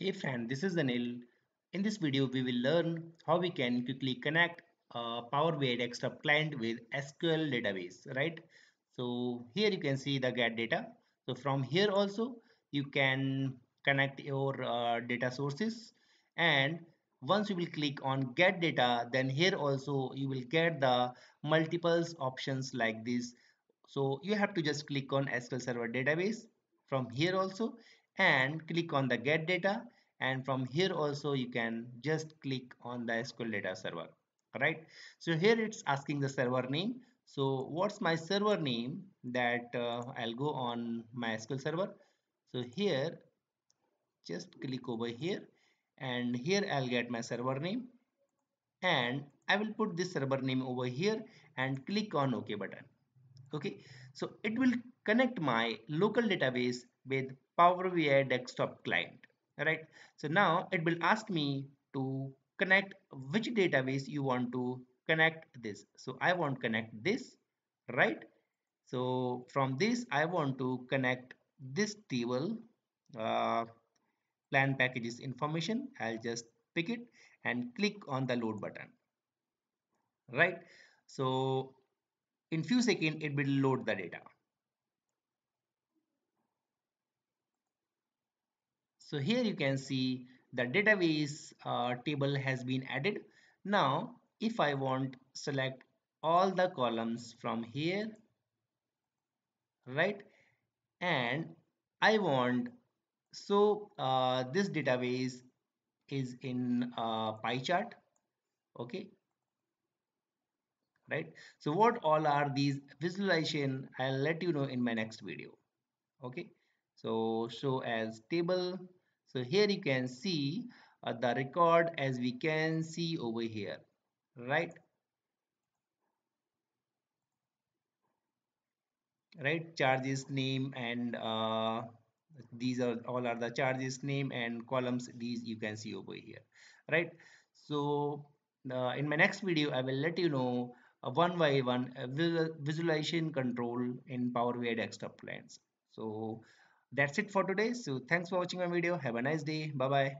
Hey friend, this is Anil. In this video, we will learn how we can quickly connect a Power BI desktop client with SQL database, right? So here you can see the get data. So from here also, you can connect your uh, data sources. And once you will click on get data, then here also you will get the multiples options like this. So you have to just click on SQL Server database from here also and click on the get data and from here also you can just click on the SQL data server right so here it's asking the server name so what's my server name that uh, I'll go on my SQL server so here just click over here and here I'll get my server name and I will put this server name over here and click on OK button okay so it will connect my local database with power bi desktop client right so now it will ask me to connect which database you want to connect this so i want connect this right so from this i want to connect this table uh, plan packages information i'll just pick it and click on the load button right so in few seconds it will load the data so here you can see the database uh, table has been added now if I want select all the columns from here right and I want so uh, this database is in uh, pie chart okay right so what all are these visualization i'll let you know in my next video okay so show as table so here you can see uh, the record as we can see over here right right charges name and uh, these are all are the charges name and columns these you can see over here right so uh, in my next video i will let you know one by one visualization control in Power BI desktop plans. So that's it for today. So thanks for watching my video. Have a nice day. Bye bye.